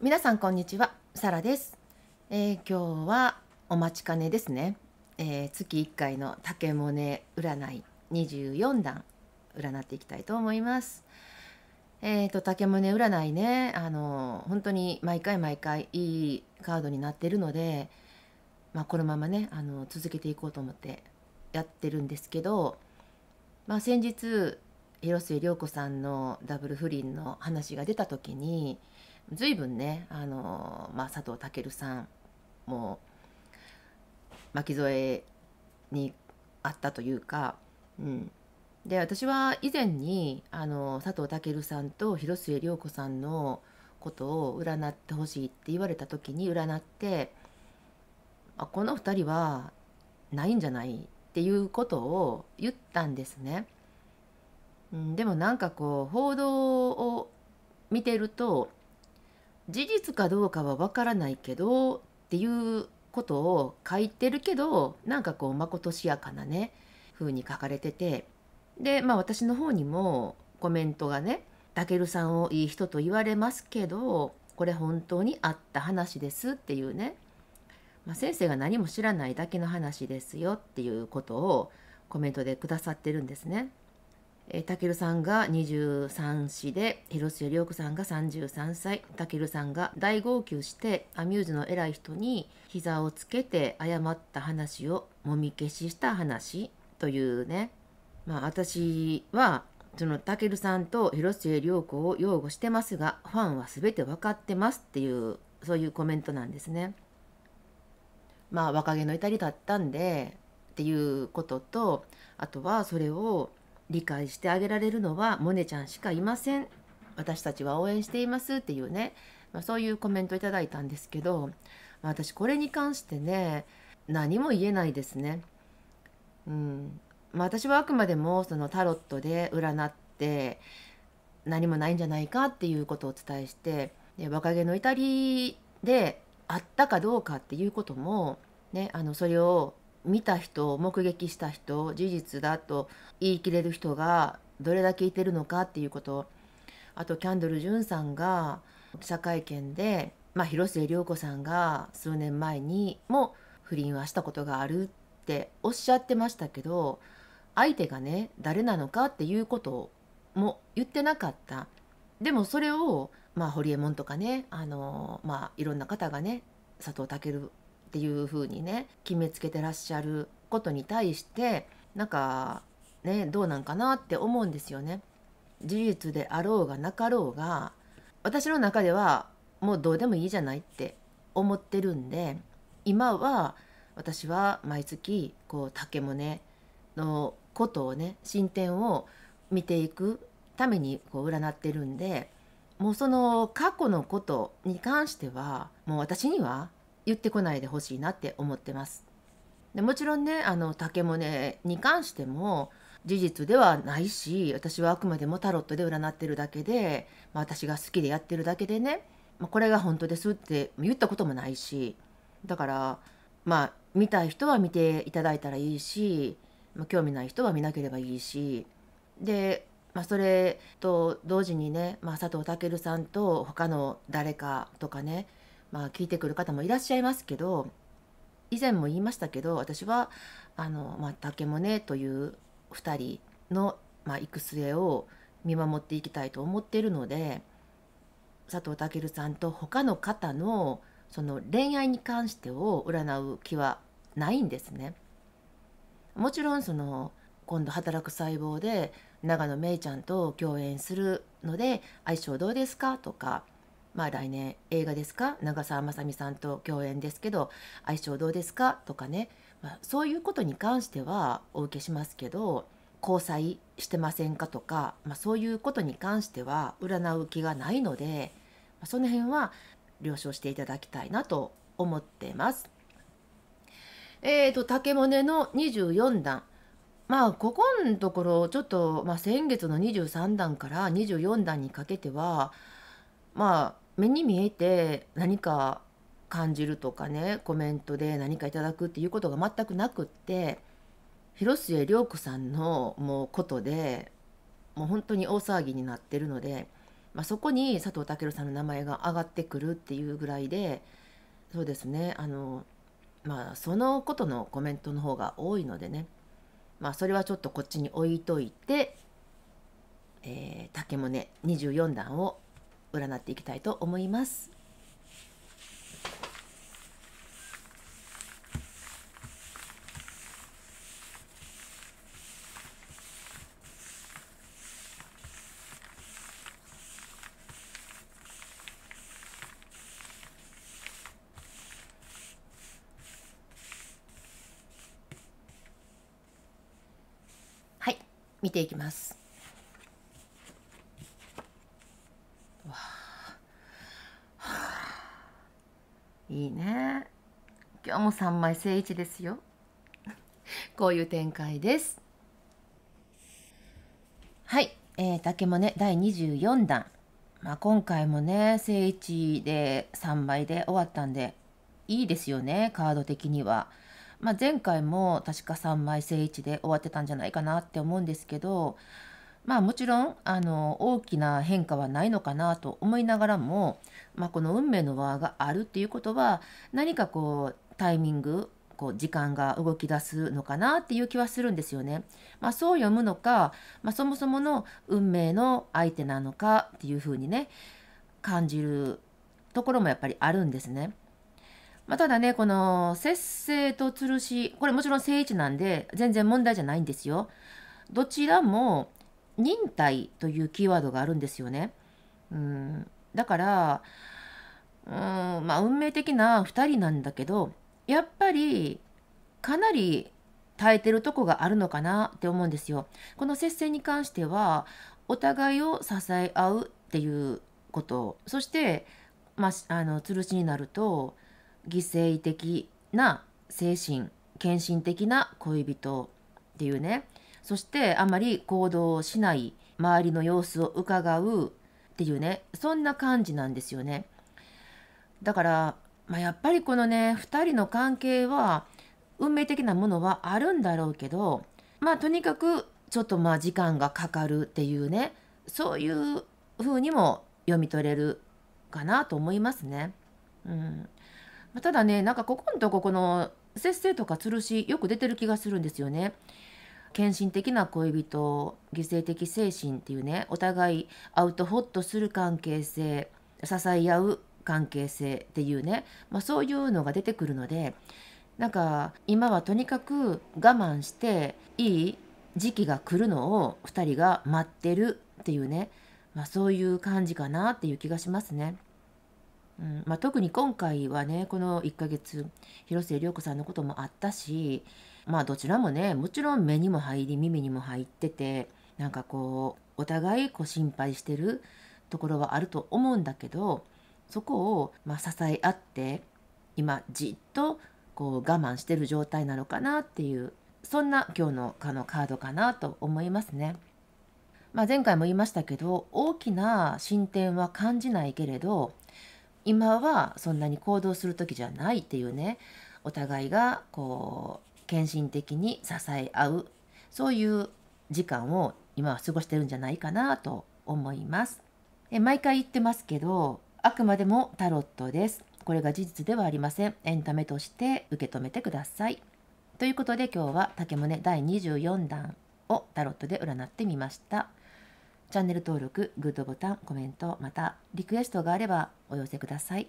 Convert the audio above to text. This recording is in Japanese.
皆さんこんにちはサラです、えー、今日はお待ちかねですね、えー、月1回の竹もね占い24段占っていきたいと思いますえーと、竹もね占いねあの本当に毎回毎回いいカードになっているので、まあ、このままねあの続けていこうと思ってやってるんですけど、まあ、先日広末涼子さんのダブル不倫の話が出た時に随分ねあの、まあ、佐藤健さんも巻き添えにあったというか、うん、で私は以前にあの佐藤健さんと広末涼子さんのことを占ってほしいって言われた時に占ってあこの2人はないんじゃないっていうことを言ったんですね。でもなんかこう報道を見てると事実かどうかはわからないけどっていうことを書いてるけどなんかこうまことしやかなね風に書かれててでまあ私の方にもコメントがね「たけるさんをいい人と言われますけどこれ本当にあった話です」っていうね、まあ、先生が何も知らないだけの話ですよっていうことをコメントでくださってるんですね。えけるさんが23歳で、広末涼子さんが33歳、たけるさんが大号泣して、アミューズの偉い人に膝をつけて謝った話をもみ消しした話というね、まあ私は、そのたけるさんと広末涼子を擁護してますが、ファンは全て分かってますっていう、そういうコメントなんですね。まあ若気の至りだったんで、っていうことと、あとはそれを理解してあげられるのはモネちゃんしかいません私たちは応援していますっていうね、まあ、そういうコメントいただいたんですけど、まあ、私これに関してね何も言えないですね。うんまあ、私はあくまでもそのタロットで占って何もないんじゃないかっていうことをお伝えしてで若気の至りであったかどうかっていうことも、ね、あのそれを見た人目撃した人事実だと言い切れる人がどれだけいてるのかっていうことあとキャンドル・ジュンさんが記者会見で、まあ、広末涼子さんが数年前にも不倫はしたことがあるっておっしゃってましたけど相手がね誰なのかっていうことも言ってなかったでもそれを、まあ、ホリエモンとかねあの、まあ、いろんな方がね佐藤健っていうふうにね決めつけてらっしゃることに対してなんかねどうなんかなって思うんですよね。事実であろうがなかろうが私の中ではもうどうでもいいじゃないって思ってるんで今は私は毎月こう竹もねのことをね進展を見ていくためにこう占ってるんでもうその過去のことに関してはもう私には言ってこないでほしいなって思ってます。でもちろんねあの竹もねに関しても事実ではないし私はあくまでもタロットで占ってるだけで、まあ、私が好きでやってるだけでね、まあ、これが本当ですって言ったこともないしだからまあ見たい人は見ていただいたらいいし、まあ、興味ない人は見なければいいしで、まあ、それと同時にね、まあ、佐藤健さんと他の誰かとかねまあ、聞いてくる方もいらっしゃいますけど以前も言いましたけど私はあの、まあ、竹宗という2人の、まあ、行く末を見守っていきたいと思っているので佐藤健さんと他の方のその恋愛に関してを占う気はないんですね。もちろんその今度働く細胞で長野芽郁ちゃんと共演するので相性どうですかとかまあ、来年映画ですか長澤まさみさんと共演ですけど相性どうですかとかね、まあ、そういうことに関してはお受けしますけど交際してませんかとか、まあ、そういうことに関しては占う気がないので、まあ、その辺は了承していただきたいなと思ってます。えーと、と竹ねの24段まあここのところちょっと、まあ、先月の23段から24段にかけてはまあ目に見えて何か感じるとかねコメントで何かいただくっていうことが全くなくって広末涼子さんのもうことでもう本当に大騒ぎになってるので、まあ、そこに佐藤健さんの名前が上がってくるっていうぐらいでそうですねあのまあそのことのコメントの方が多いのでねまあそれはちょっとこっちに置いといて、えー、竹もね24段を占っていきたいと思います。はい、見ていきます。いいね今日も3枚正位置ですよ こういう展開ですはい、えー、竹もね第24弾まあ、今回もね正位置で3枚で終わったんでいいですよねカード的には。まあ、前回も確か3枚正位置で終わってたんじゃないかなって思うんですけどまあ、もちろんあの大きな変化はないのかなと思いながらも、まあ、この運命の輪があるっていうことは何かこうタイミングこう時間が動き出すのかなっていう気はするんですよね。まあ、そう読むのか、まあ、そもそもの運命の相手なのかっていうふうにね感じるところもやっぱりあるんですね。まあ、ただねこの節制と吊るしこれもちろん正位置なんで全然問題じゃないんですよ。どちらも忍耐というキーワードがあるんですよね。うんだからうんまあ運命的な2人なんだけどやっぱりかなり耐えてるとこがあるのかなって思うんですよ。この接戦に関してはお互いを支え合うっていうことそして、まあ、あの吊るしになると犠牲的な精神献身的な恋人っていうねそしてあまり行動しない周りの様子を伺うっていうねそんな感じなんですよね。だから、まあ、やっぱりこのね2人の関係は運命的なものはあるんだろうけどまあとにかくちょっとまあ時間がかかるっていうねそういう風にも読み取れるかなと思いますね。うん、ただねなんかここんとここの節制とか吊るしよく出てる気がするんですよね。献身的な恋人犠牲的精神っていうねお互いアウトホッとする関係性支え合う関係性っていうね、まあ、そういうのが出てくるのでなんか今はとにかく我慢していい時期が来るのを2人が待ってるっていうね、まあ、そういう感じかなっていう気がしますね。うんまあ、特に今回はねこの1ヶ月広末涼子さんのこともあったしまあどちらもねもちろん目にも入り耳にも入っててなんかこうお互いこう心配してるところはあると思うんだけどそこをま支え合って今じっとこう我慢してる状態なのかなっていうそんな今日のかのカードかなと思いますね。まあ、前回も言いましたけど大きな進展は感じないけれど今はそんなに行動する時じゃないっていうねお互いがこう献身的に支え合うそういう時間を今は過ごしてるんじゃないかなと思います。え毎回言ってますけどあくまでもタロットです。これが事実ではありません。エンタメとして受け止めてください。ということで今日は「竹宗第24弾」をタロットで占ってみました。チャンネル登録、グッドボタン、コメント、またリクエストがあればお寄せください。